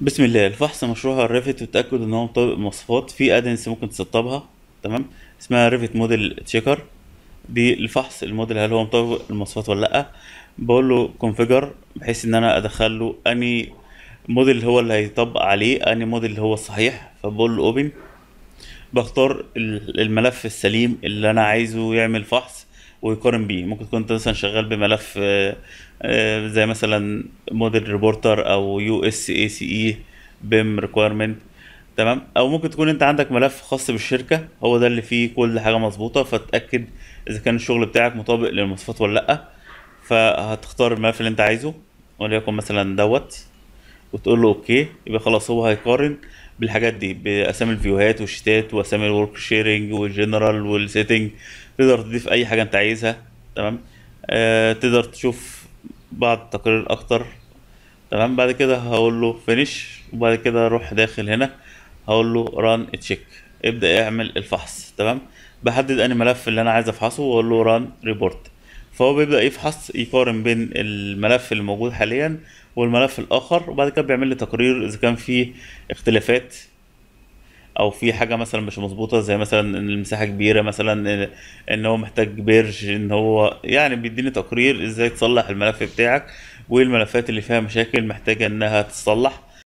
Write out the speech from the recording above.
بسم الله الفحص مشروع الريفت وتأكد ان هو مطابق المواصفات في ادنس ممكن تسطبها تمام اسمها ريفت موديل تشيكر دي الفحص الموديل هل هو مطابق المواصفات ولا لا بقول له كونفيجر بحيث ان انا ادخل له اني موديل هو اللي هيطبق عليه اني موديل هو الصحيح فبقول له اوبن بختار الملف السليم اللي انا عايزه يعمل فحص ويقارن بيه ممكن تكون انت مثلا شغال بملف آه، آه، زي مثلا موديل ريبورتر او يو اس اي سي اي بيم ريكويرمنت تمام او ممكن تكون انت عندك ملف خاص بالشركه هو ده اللي فيه كل حاجه مظبوطه فتاكد اذا كان الشغل بتاعك مطابق للمواصفات ولا لا فهتختار الملف اللي انت عايزه وليكن مثلا دوت وتقول له اوكي يبقى خلاص هو هيقارن بالحاجات دي باسامي الفيوهات والشتات واسامي الورك شيرنج والجنرال والسيتنج تقدر تضيف اي حاجه انت عايزها تمام آه تقدر تشوف بعض التقارير اكتر تمام بعد كده هقول له فينيش وبعد كده اروح داخل هنا هقول له ران تشيك ابدا اعمل الفحص تمام بحدد انهي ملف اللي انا عايز افحصه واقول له ران ريبورت فهو بيبدا يفحص يقارن بين الملف اللي موجود حاليا والملف الاخر وبعد كده بيعمل لي تقرير اذا كان فيه اختلافات او في حاجه مثلا مش مظبوطه زي مثلا ان المساحه كبيره مثلا ان هو محتاج بيرج ان هو يعني بيديني تقرير ازاي تصلح الملف بتاعك وايه الملفات اللي فيها مشاكل محتاجه انها تتصلح